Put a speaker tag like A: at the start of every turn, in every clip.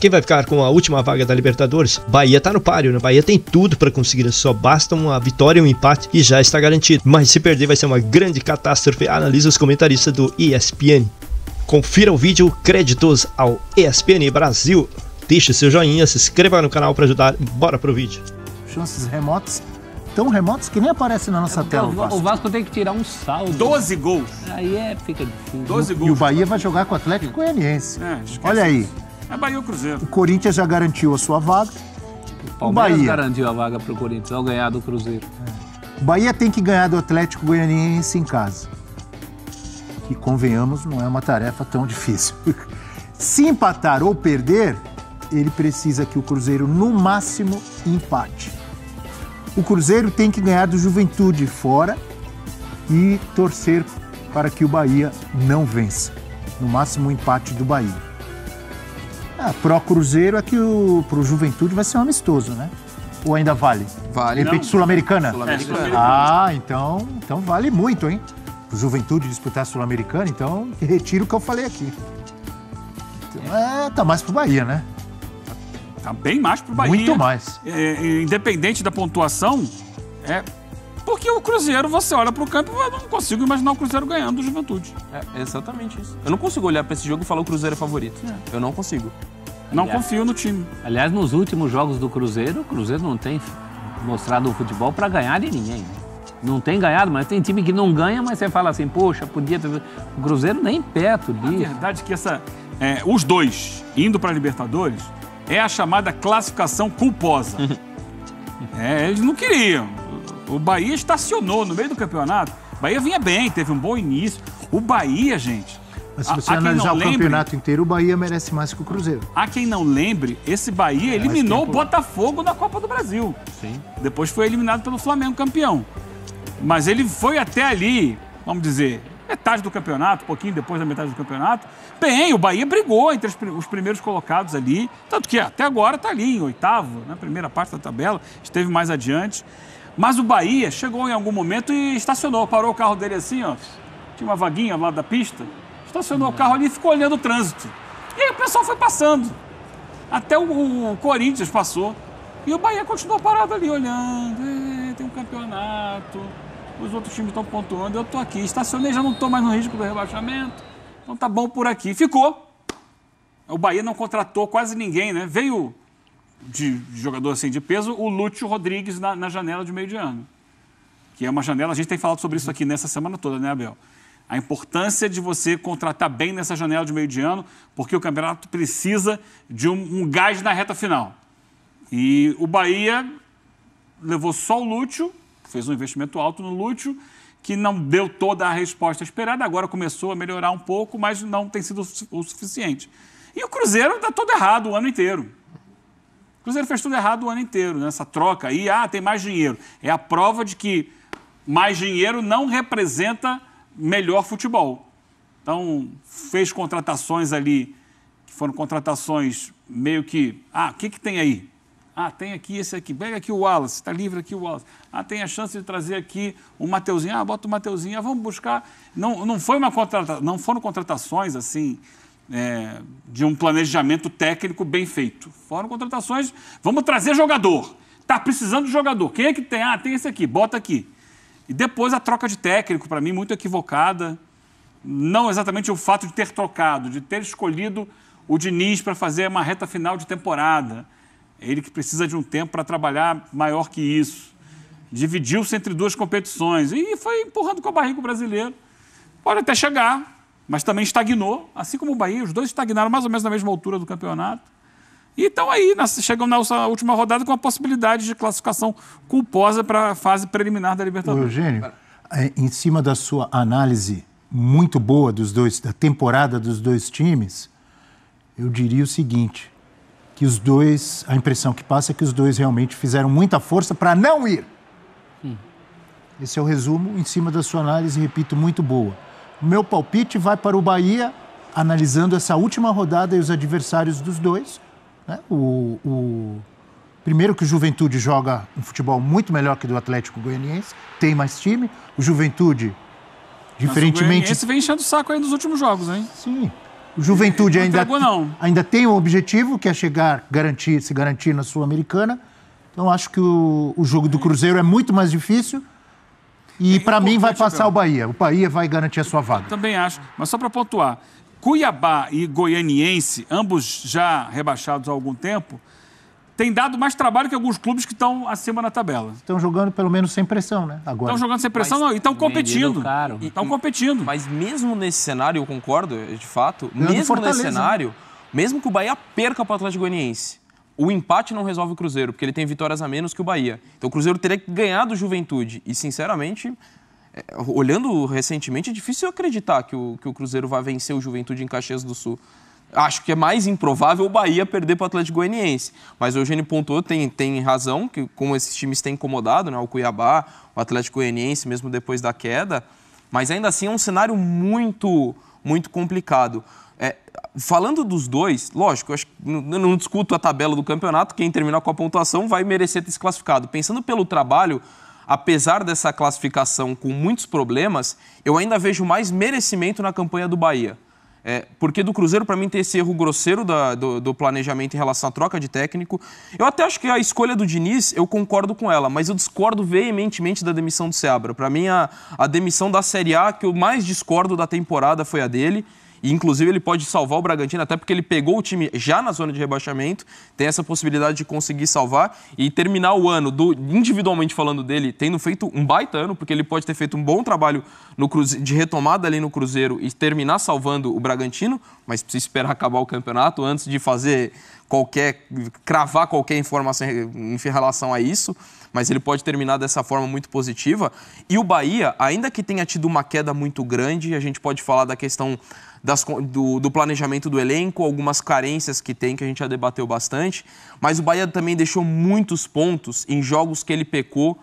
A: Quem vai ficar com a última vaga da Libertadores? Bahia tá no páreo, né? Bahia tem tudo para conseguir né? Só basta uma vitória, um empate e já está garantido. Mas se perder vai ser uma grande catástrofe. Analisa os comentaristas do ESPN. Confira o vídeo créditos ao ESPN Brasil. Deixe seu joinha, se inscreva no canal para ajudar. Bora pro vídeo. Chances remotas, tão remotas que nem aparecem na nossa é tela. O Vasco. o Vasco.
B: tem que tirar um saldo. 12 gols. Aí é,
A: fica difícil. 12 gols. E o Bahia vai jogar com o Atlético Goianiense. É, Olha aí. É Bahia ou Cruzeiro. O Corinthians já garantiu a sua vaga. O Palmeiras Bahia.
B: garantiu a vaga para o Corinthians ao ganhar do
A: Cruzeiro. O é. Bahia tem que ganhar do Atlético Goianiense em casa. E convenhamos, não é uma tarefa tão difícil. Se empatar ou perder, ele precisa que o Cruzeiro, no máximo, empate. O Cruzeiro tem que ganhar do Juventude fora e torcer para que o Bahia não vença. No máximo, um empate do Bahia. Ah, pro Cruzeiro é que o pro Juventude vai ser um amistoso, né? Ou ainda vale? Vale. De repente Sul-Americana? Sul americana ah, então, então vale muito, hein? Pro Juventude disputar Sul-Americana, então retiro o que eu falei aqui. Então, é, tá mais pro Bahia, né?
C: Tá bem mais pro Bahia. Muito mais. É, é independente da pontuação,
D: é porque o Cruzeiro, você olha para o campo, eu não consigo imaginar o Cruzeiro ganhando do Juventude. É, é exatamente isso. Eu não consigo olhar para esse jogo e falar o Cruzeiro é favorito. É. Eu não consigo. Não
B: aliás, confio no time. Aliás, nos últimos jogos do Cruzeiro, o Cruzeiro não tem mostrado o futebol para ganhar de ninguém. Né? Não tem ganhado, mas tem time que não ganha, mas você fala assim, poxa, podia ter.
C: O Cruzeiro nem perto disso. A verdade é que essa, é, os dois indo para a Libertadores é a chamada classificação culposa. é, eles não queriam. O Bahia estacionou no meio do campeonato. O Bahia vinha bem, teve um bom início. O Bahia, gente. Mas se você a, a analisar o lembre, campeonato
A: inteiro, o Bahia merece mais que o Cruzeiro.
C: A quem não lembre, esse Bahia é, eliminou o Botafogo na Copa do Brasil. Sim. Depois foi eliminado pelo Flamengo campeão. Mas ele foi até ali, vamos dizer, metade do campeonato, um pouquinho depois da metade do campeonato. Bem, o Bahia brigou entre os primeiros colocados ali, tanto que até agora está ali em oitavo, na né, primeira parte da tabela, esteve mais adiante. Mas o Bahia chegou em algum momento e estacionou, parou o carro dele assim, ó. Tinha uma vaguinha lá da pista. Estacionou o carro ali e ficou olhando o trânsito. E aí o pessoal foi passando. Até o, o Corinthians passou. E o Bahia continuou parado ali, olhando. É, tem um campeonato, os outros times estão pontuando, eu estou aqui. Estacionei, já não estou mais no risco do rebaixamento. Então tá bom por aqui. Ficou. O Bahia não contratou quase ninguém, né? Veio de jogador assim de peso, o Lúcio Rodrigues na, na janela de meio de ano. Que é uma janela, a gente tem falado sobre isso aqui nessa semana toda, né, Abel? a importância de você contratar bem nessa janela de meio de ano, porque o campeonato precisa de um, um gás na reta final. E o Bahia levou só o Lúcio, fez um investimento alto no Lúcio, que não deu toda a resposta esperada, agora começou a melhorar um pouco, mas não tem sido o suficiente. E o Cruzeiro está todo errado o ano inteiro. O Cruzeiro fez tudo errado o ano inteiro, nessa né? troca aí, ah, tem mais dinheiro. É a prova de que mais dinheiro não representa melhor futebol. Então, fez contratações ali, que foram contratações meio que, ah, o que, que tem aí? Ah, tem aqui esse aqui. Pega aqui o Wallace, está livre aqui o Wallace. Ah, tem a chance de trazer aqui o Mateuzinho. Ah, bota o Mateuzinho. Ah, vamos buscar. Não, não foi uma contrata não foram contratações assim é, de um planejamento técnico bem feito. Foram contratações, vamos trazer jogador. Está precisando de jogador. Quem é que tem? Ah, tem esse aqui, bota aqui. E depois a troca de técnico, para mim, muito equivocada. Não exatamente o fato de ter trocado, de ter escolhido o Diniz para fazer uma reta final de temporada. É ele que precisa de um tempo para trabalhar maior que isso. Dividiu-se entre duas competições e foi empurrando com a barriga o brasileiro. Pode até chegar mas também estagnou, assim como o Bahia, os dois estagnaram mais ou menos na mesma altura do campeonato. E estão aí, chegam na última rodada com a possibilidade de classificação culposa para a fase preliminar da Libertadores. Eugênio,
A: é, em cima da sua análise muito boa dos dois, da temporada dos dois times, eu diria o seguinte: que os dois, a impressão que passa é que os dois realmente fizeram muita força para não ir. Hum. Esse é o resumo em cima da sua análise, repito, muito boa. Meu palpite vai para o Bahia, analisando essa última rodada e os adversários dos dois. Né? O, o, Primeiro que o Juventude joga um futebol muito melhor que do Atlético Goianiense, tem mais time. O Juventude, diferentemente... esse
C: vem enchendo o saco aí nos últimos jogos, hein? Sim.
A: O Juventude ainda, entregou, ainda tem um objetivo, que é chegar, garantir, se garantir na Sul-Americana. Então acho que o, o jogo do Cruzeiro é muito mais difícil e é para é mim vai passar o Bahia. O Bahia vai garantir a sua vaga.
C: também acho. Mas só para pontuar, Cuiabá e Goianiense, ambos já rebaixados há algum tempo, tem dado mais trabalho que alguns clubes que estão acima na tabela.
A: Estão jogando pelo menos sem pressão, né? Agora. Estão jogando sem pressão não, e estão competindo.
D: Estão competindo. Mas mesmo nesse cenário, eu concordo, de fato, Ganhando mesmo nesse cenário, mesmo que o Bahia perca para o Atlético Goianiense, o empate não resolve o Cruzeiro, porque ele tem vitórias a menos que o Bahia. Então o Cruzeiro teria que ganhar do Juventude. E, sinceramente, é, olhando recentemente, é difícil acreditar que o, que o Cruzeiro vai vencer o Juventude em Caxias do Sul. Acho que é mais improvável o Bahia perder para o Atlético Goianiense. Mas o Eugênio pontuou, tem, tem razão, que como esses times têm incomodado, né? o Cuiabá, o Atlético Goianiense, mesmo depois da queda. Mas ainda assim é um cenário muito, muito complicado. É, falando dos dois, lógico, eu, acho, eu não discuto a tabela do campeonato, quem terminar com a pontuação vai merecer ter se classificado. Pensando pelo trabalho, apesar dessa classificação com muitos problemas, eu ainda vejo mais merecimento na campanha do Bahia. É, porque do Cruzeiro, para mim, tem esse erro grosseiro da, do, do, planejamento em relação à troca de técnico. Eu até acho que a escolha do Diniz, eu concordo com ela, mas eu discordo veementemente da demissão do Seabra. Para mim, a, a demissão da Série A que eu mais discordo da temporada foi a dele. E, inclusive, ele pode salvar o Bragantino, até porque ele pegou o time já na zona de rebaixamento, tem essa possibilidade de conseguir salvar e terminar o ano, do, individualmente falando dele, tendo feito um baita ano, porque ele pode ter feito um bom trabalho no de retomada ali no Cruzeiro e terminar salvando o Bragantino, mas precisa esperar acabar o campeonato antes de fazer qualquer. cravar qualquer informação em relação a isso mas ele pode terminar dessa forma muito positiva. E o Bahia, ainda que tenha tido uma queda muito grande, a gente pode falar da questão das, do, do, planejamento do elenco, algumas carências que tem, que a gente já debateu bastante. Mas o Bahia também deixou muitos pontos em jogos que ele pecou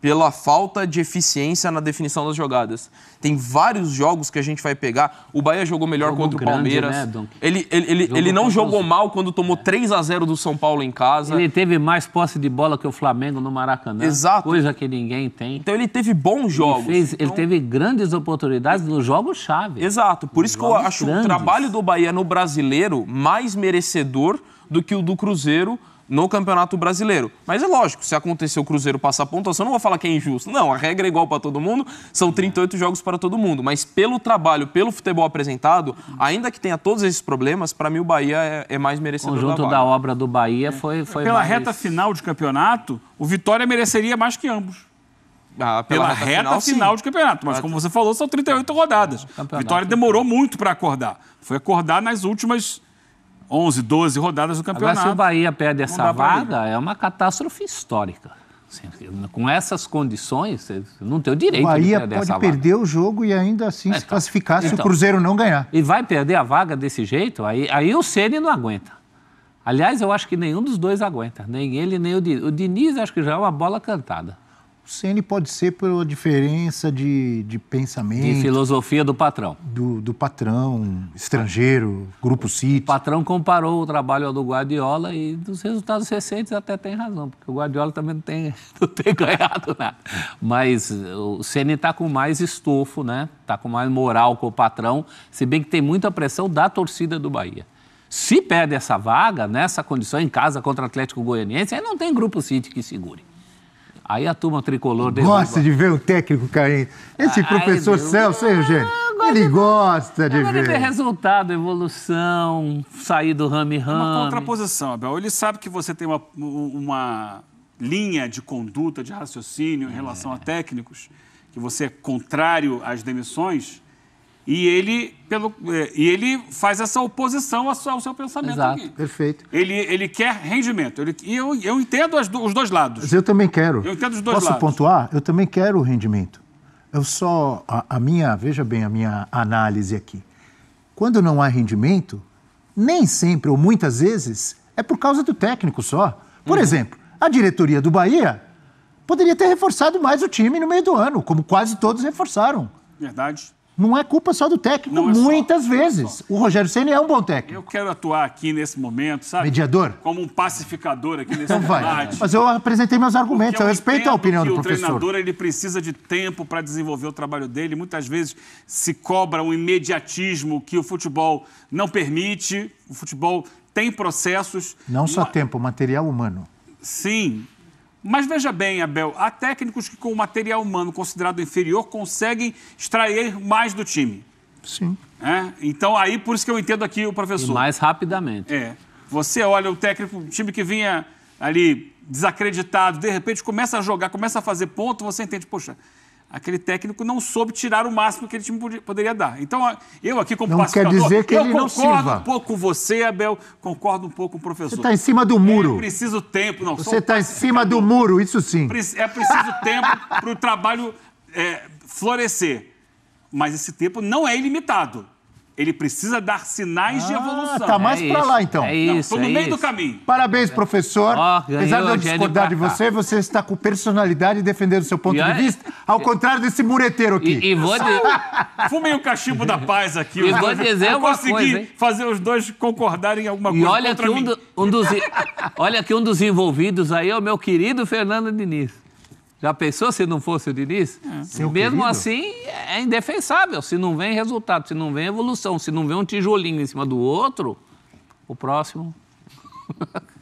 D: pela falta de eficiência na definição das jogadas. Tem vários jogos que a gente vai pegar. O Bahia jogou melhor contra o grande, Palmeiras. Né, ele, ele, ele, jogou ele não jogou mal quando tomou é. 3 a 0 do São Paulo em casa. Ele
B: teve mais posse de bola que o
D: Flamengo no Maracanã. Exato. Coisa que ninguém tem. Então ele teve bons jogos. Ele, fez, então... ele teve grandes oportunidades nos jogos chave. Exato. Por nos isso que eu acho grandes. o trabalho do Bahia no brasileiro mais merecedor do que o do Cruzeiro no Campeonato Brasileiro. Mas é lógico, se acontecer o Cruzeiro passar a pontuação, eu não vou falar que é injusto. Não, a regra é igual para todo mundo, são 38 jogos para todo mundo. Mas pelo trabalho, pelo futebol apresentado, ainda que tenha todos esses problemas, para mim o Bahia é, é mais merecedor. O conjunto da, da, obra do Bahia foi. É. foi Pela mais... reta
C: final de campeonato,
D: o Vitória mereceria mais que ambos.
C: Ah, pela, pela, reta, reta final, final de campeonato. Mas, como você falou, são 38 rodadas. Campeonato. Vitória demorou muito para acordar. Foi acordar nas últimas 11, 12 rodadas do campeonato.
B: Agora, se o Bahia perde essa vaga, é uma catástrofe histórica. Assim, com essas condições, não tem o direito o Bahia de perder pode perder
A: o jogo e ainda assim então, se classificar então, se o então. Cruzeiro não ganhar.
B: E vai perder a vaga desse jeito? Aí, aí o Ceni não aguenta. Aliás, eu acho que nenhum dos dois aguenta. Nem ele, nem o Diniz. O Diniz acho que já é uma bola cantada.
A: O CN pode ser pela diferença de, de pensamento. De
B: filosofia do patrão.
A: Do, do patrão, estrangeiro, grupo City. O
B: patrão comparou o trabalho ao do Guardiola e dos resultados recentes até tem razão, porque o Guardiola também não tem, não tem ganhado nada. Mas o CN está com mais estofo, né? Está com mais moral com o patrão, se bem que tem muita pressão da torcida do Bahia. Se perde essa vaga, nessa condição, em casa contra o Atlético Goianiense, aí não tem grupo City que segure. Aí a turma tricolor... Gosta
A: de ver o técnico caindo. Esse Ai, ah, professor Deus. Celso, hein, Eugênio? Ele gosta de ver. Ele vê
B: resultado, evolução, sair do rame-rame. É uma contraposição,
C: Abel. Ele sabe que você tem uma, uma linha de conduta, de raciocínio em relação é. a técnicos, que você é contrário às demissões, e ele, pelo, é, e ele faz essa oposição ao seu pensamento Exato. aqui. Perfeito. Ele, ele quer rendimento. Ele, e eu, eu entendo as, os dois lados. Mas eu também
A: quero. Eu entendo os dois Posso lados. Posso pontuar? Eu também quero o rendimento. Eu só. A, a, minha, veja bem a minha análise aqui. Quando não há rendimento, nem sempre ou muitas vezes é por causa do técnico só. Por uhum. exemplo, a diretoria do Bahia poderia ter reforçado mais o time no meio do ano, como quase todos reforçaram. Verdade. Não é culpa só do técnico, é muitas é só, vezes. É o Rogério Senna é um bom técnico.
C: Eu quero atuar aqui nesse momento, sabe? Mediador? Como um pacificador aqui nesse então debate. Vai. Mas eu
A: apresentei meus argumentos, eu, eu respeito a opinião do professor. O treinador
C: ele precisa de tempo para desenvolver o trabalho dele. Muitas vezes se cobra um imediatismo que o futebol não permite. O futebol tem processos.
A: Não só uma... tempo, material humano.
C: Sim, mas veja bem, Abel, há técnicos que com o material humano considerado inferior conseguem extrair mais do time. Sim. É? Então aí por isso que eu entendo aqui o professor. E mais
B: rapidamente.
C: É. Você olha o técnico, o time que vinha ali desacreditado, de repente começa a jogar, começa a fazer ponto, você entende, poxa, aquele técnico não soube tirar o máximo que ele time podia, poderia dar. Então, eu aqui como não quer dizer que eu ele concordo um pouco com você, Abel, concordo um pouco com o professor. Você está em cima do muro. É
A: preciso tempo. Não, você está um tá em cima do muro, isso sim. É preciso tempo para o trabalho
C: é, florescer. Mas esse tempo não é ilimitado ele precisa dar sinais ah, de evolução. Tá mais é para lá, então. É isso. Estou no é meio isso. do caminho.
A: Parabéns, professor. Oh, Apesar de eu discordar de você, você está com personalidade defendendo o seu ponto de vista, ao contrário desse mureteiro aqui. E, e vou dizer. Fumei o cachimbo da paz
B: aqui. E vou dizer eu consegui coisa,
C: fazer os dois concordarem em alguma coisa. E olha que um, do,
B: um dos, olha que um dos envolvidos aí é o meu querido Fernando Diniz. Já pensou se não fosse o Diniz? É. Mesmo assim, é indefensável. Se não vem resultado, se não vem evolução, se não vem um tijolinho em cima do outro, o próximo.